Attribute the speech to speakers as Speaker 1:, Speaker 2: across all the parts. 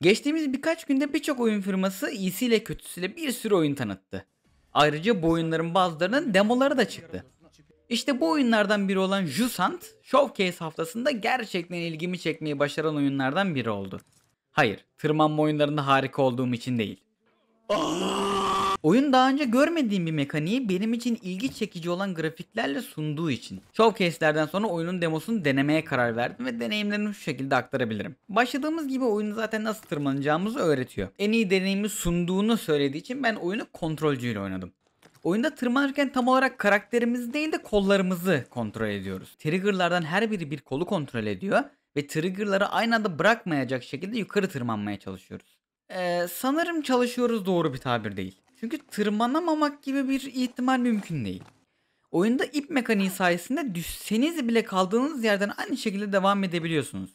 Speaker 1: Geçtiğimiz birkaç günde birçok oyun firması iyisiyle kötüsüyle bir sürü oyun tanıttı. Ayrıca bu oyunların bazılarının demoları da çıktı. İşte bu oyunlardan biri olan Jusant, Showcase haftasında gerçekten ilgimi çekmeyi başaran oyunlardan biri oldu. Hayır, tırmanma oyunlarında harika olduğum için değil. Oyun daha önce görmediğim bir mekaniği benim için ilgi çekici olan grafiklerle sunduğu için. Showcase'lerden sonra oyunun demosunu denemeye karar verdim ve deneyimlerimi şu şekilde aktarabilirim. Başladığımız gibi oyunu zaten nasıl tırmanacağımızı öğretiyor. En iyi deneyimi sunduğunu söylediği için ben oyunu kontrolcüyle oynadım. Oyunda tırmanırken tam olarak karakterimiz değil de kollarımızı kontrol ediyoruz. Triggerlardan her biri bir kolu kontrol ediyor ve triggerları aynı anda bırakmayacak şekilde yukarı tırmanmaya çalışıyoruz. Ee, sanırım çalışıyoruz doğru bir tabir değil. Çünkü tırmanamamak gibi bir ihtimal mümkün değil. Oyunda ip mekaniği sayesinde düşseniz bile kaldığınız yerden aynı şekilde devam edebiliyorsunuz.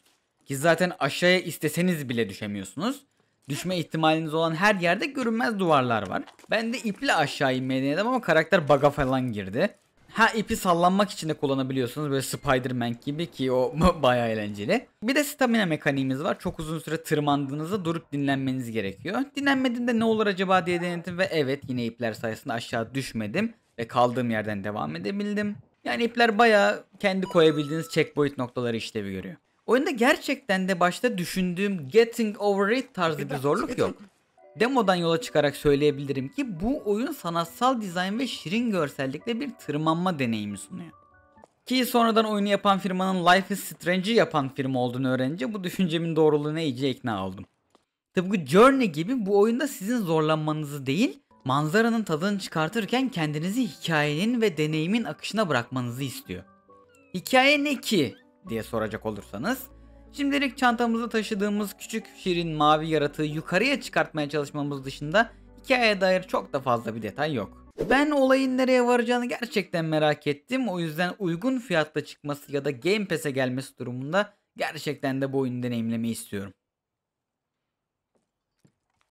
Speaker 1: Ki zaten aşağıya isteseniz bile düşemiyorsunuz. Düşme ihtimaliniz olan her yerde görünmez duvarlar var. Ben de iple aşağı inmeye denedim ama karakter baga falan girdi. Ha ipi sallanmak için de kullanabiliyorsunuz böyle Spider-Man gibi ki o baya eğlenceli. Bir de stamina mekaniğimiz var. Çok uzun süre tırmandığınızda durup dinlenmeniz gerekiyor. Dinlenmediğinde ne olur acaba diye denedim ve evet yine ipler sayesinde aşağı düşmedim ve kaldığım yerden devam edebildim. Yani ipler baya kendi koyabildiğiniz checkpoint noktaları işlevi görüyor. Oyunda gerçekten de başta düşündüğüm getting over it tarzı bir zorluk yok. Demodan yola çıkarak söyleyebilirim ki bu oyun sanatsal dizayn ve şirin görsellikle bir tırmanma deneyimi sunuyor. Ki sonradan oyunu yapan firmanın Life is Strange'i yapan firma olduğunu öğrenince bu düşüncemin doğruluğuna iyice ikna oldum. Tıpkı Journey gibi bu oyunda sizin zorlanmanızı değil, manzaranın tadını çıkartırken kendinizi hikayenin ve deneyimin akışına bırakmanızı istiyor. Hikaye ne ki diye soracak olursanız, Şimdilik çantamızda taşıdığımız küçük şirin mavi yaratığı yukarıya çıkartmaya çalışmamız dışında hikayeye dair çok da fazla bir detay yok. Ben olayın nereye varacağını gerçekten merak ettim. O yüzden uygun fiyatta çıkması ya da Game Pass'e gelmesi durumunda gerçekten de bu oyunu deneyimlemeyi istiyorum.